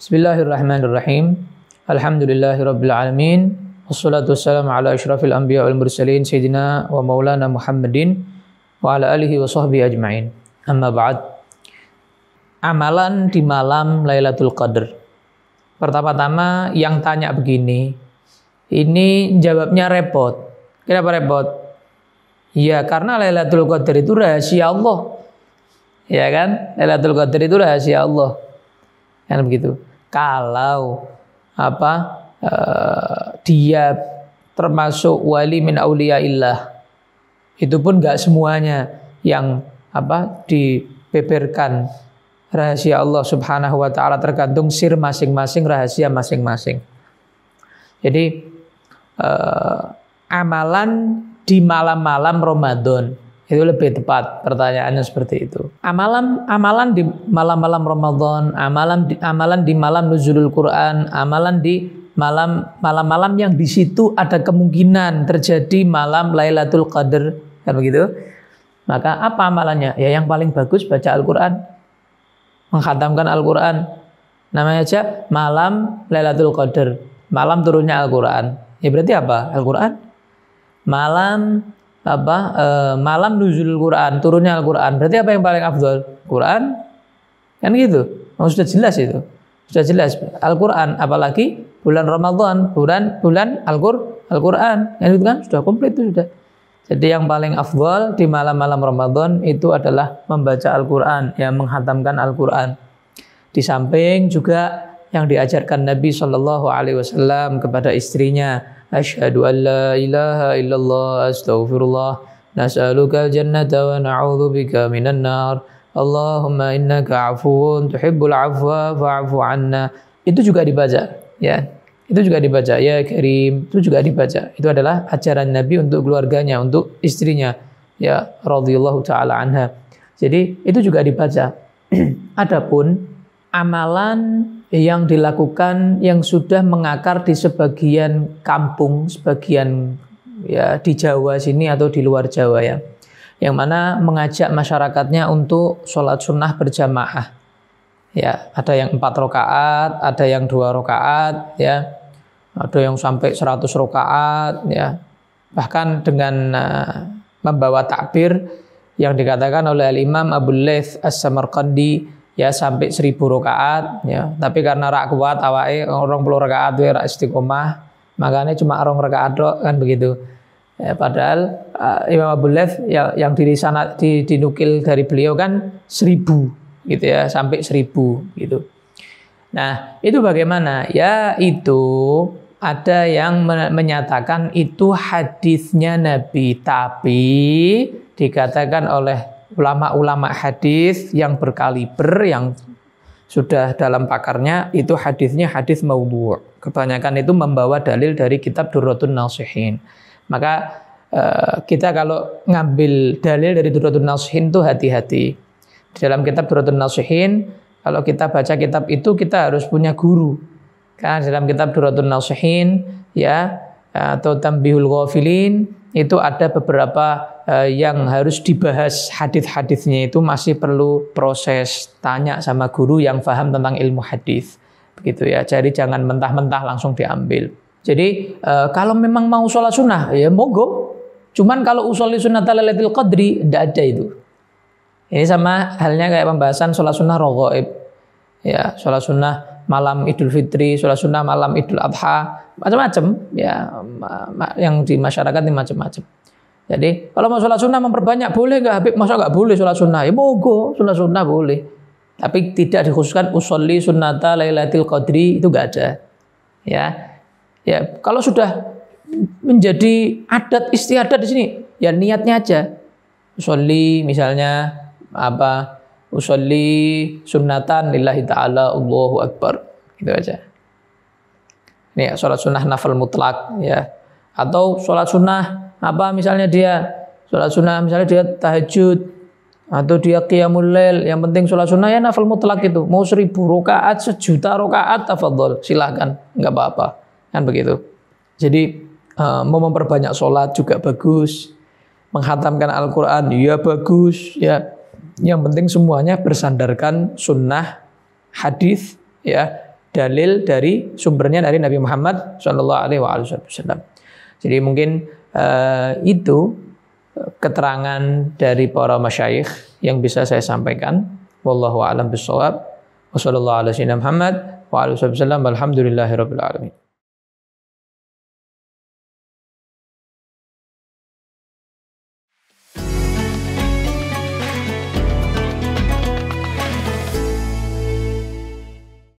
Bismillahirrahmanirrahim. Alhamdulillahirrabbilalamin. Wassalatu wassalamu ala ashrafil anbiya wal mursalin sayyidina wa maulana Muhammadin wa ala alihi wa sahbihi ajma'in. Amma ba'd. Amalan di malam Lailatul Qadar. Pertama-tama yang tanya begini, ini jawabnya repot. Kenapa repot? Ya karena Lailatul Qadar itu rahasia Allah. Ya kan? Lailatul Qadar itu rahasia Allah. Kan begitu kalau apa uh, dia termasuk wali min illah itu pun nggak semuanya yang apa dibeberkan rahasia Allah Subhanahu wa taala tergantung sir masing-masing rahasia masing-masing. Jadi uh, amalan di malam-malam Ramadan itu lebih tepat pertanyaannya seperti itu. Amalan amalan di malam-malam Ramadan, amalan di, amalan di malam nuzulul Quran, amalan di malam malam-malam yang di situ ada kemungkinan terjadi malam Lailatul Qadar kan begitu. Maka apa amalannya? Ya yang paling bagus baca Al-Qur'an. Menghatamkan Al-Qur'an. Namanya aja malam Lailatul Qadar, malam turunnya Al-Qur'an. Ya berarti apa? Al-Qur'an malam apa uh, malam nuzul Quran, turunnya Al-Qur'an. Berarti apa yang paling afdol? Quran. Kan gitu. Oh, sudah jelas itu. Sudah jelas Al-Qur'an apalagi bulan Ramadan, bulan bulan Al-Qur'an, Al-Qur'an. Kan gitu kan sudah komplit itu sudah. Jadi yang paling afdol di malam-malam Ramadan itu adalah membaca Al-Qur'an, ya menghatamkan Al-Qur'an. Di samping juga yang diajarkan Nabi Shallallahu alaihi wasallam kepada istrinya أشهد أن لا إله إلا الله أستغفر الله نسألك الجنة ونعوذ بك من النار اللهم إنك عفو تحب العفو فاعف عنا itu juga dibaca ya itu juga dibaca ya Karim itu juga dibaca itu adalah ajaran Nabi untuk keluarganya untuk istrinya ya radhiyallahu taala anha jadi itu juga dibaca adapun amalan yang dilakukan yang sudah mengakar di sebagian kampung, sebagian ya di Jawa sini atau di luar Jawa ya. Yang mana mengajak masyarakatnya untuk sholat sunnah berjamaah. Ya, ada yang empat rakaat ada yang dua rakaat ya, ada yang sampai seratus rakaat ya. Bahkan dengan uh, membawa takbir yang dikatakan oleh Al Imam Abu Laith As-Samarqandi ya sampai seribu rakaat ya tapi karena rak kuat awake orang puluh rakaat we rak istiqomah makanya cuma orang rakaat dok kan begitu ya, padahal uh, Imam Abu Lef, ya, yang diri sana di, dinukil dari beliau kan seribu gitu ya sampai seribu gitu nah itu bagaimana ya itu ada yang menyatakan itu hadisnya Nabi tapi dikatakan oleh ulama-ulama hadis yang berkaliber yang sudah dalam pakarnya itu hadisnya hadis maudhu. Kebanyakan itu membawa dalil dari kitab Durratun Nasihin. Maka eh, kita kalau ngambil dalil dari Durratun Nasihin itu hati-hati. Di dalam kitab Durratun Nasihin kalau kita baca kitab itu kita harus punya guru. Karena dalam kitab Durratun Nasihin ya atau tambihul ghafilin itu ada beberapa eh, yang harus dibahas hadith-hadithnya itu masih perlu proses tanya sama guru yang paham tentang ilmu hadith begitu ya jadi jangan mentah-mentah langsung diambil jadi eh, kalau memang mau sholat sunnah ya monggo cuman kalau usul sunnah talalatil qadri tidak ada itu ini sama halnya kayak pembahasan sholat sunnah rogoib ya sholat sunnah malam idul fitri sholat sunnah malam idul adha macam-macam ya yang di masyarakat ini macam-macam. Jadi kalau mau sholat sunnah memperbanyak boleh nggak Habib? Masa nggak boleh sholat sunnah? Ya mogo sholat sunnah boleh. Tapi tidak dikhususkan usolli sunnata lailatul qadri itu nggak ada. Ya, ya kalau sudah menjadi adat istiadat di sini ya niatnya aja. Usolli misalnya apa? Usolli sunnatan lillahi ta'ala Allahu Akbar. Gitu aja. Nih, sholat sunnah nafal mutlak ya. Atau sholat sunnah apa misalnya dia sholat sunnah misalnya dia tahajud atau dia qiyamul lail yang penting sholat sunnah ya nafal mutlak itu mau seribu rakaat sejuta rakaat tafadhol silahkan nggak apa-apa kan begitu jadi eh, mau memperbanyak sholat juga bagus menghatamkan Al-Quran ya bagus ya yang penting semuanya bersandarkan sunnah hadis ya dalil dari sumbernya dari Nabi Muhammad Shallallahu Alaihi Wasallam. Jadi mungkin uh, itu eh, keterangan dari para masyayikh yang bisa saya sampaikan. Wallahu a'lam bishawab. Wassalamualaikum warahmatullahi wabarakatuh. Muhammad wa alaihi wasallam. Alhamdulillahirabbil alamin.